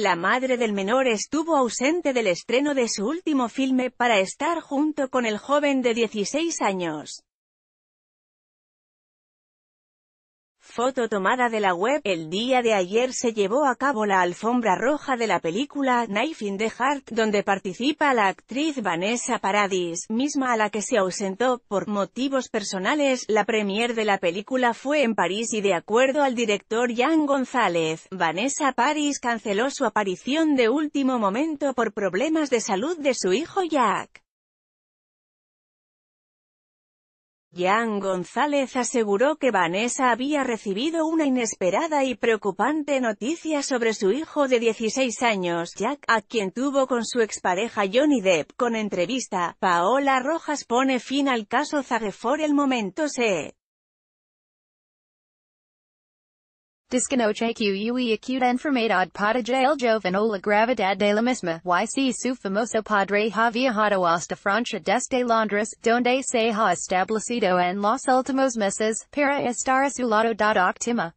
La madre del menor estuvo ausente del estreno de su último filme para estar junto con el joven de 16 años. foto tomada de la web, el día de ayer se llevó a cabo la alfombra roja de la película Knife in the Heart, donde participa la actriz Vanessa Paradis, misma a la que se ausentó, por motivos personales, la premier de la película fue en París y de acuerdo al director Jan González, Vanessa Paris canceló su aparición de último momento por problemas de salud de su hijo Jack. Jan González aseguró que Vanessa había recibido una inesperada y preocupante noticia sobre su hijo de 16 años, Jack, a quien tuvo con su expareja Johnny Depp. Con entrevista, Paola Rojas pone fin al caso Zagrefor el momento se Descanoche QUE acute enfermidade potagel jovenola gravidad de la misma, YC su famoso padre Javiajado hasta Francia desde Londres, donde se ha establecido en los últimos meses, para estar a su lado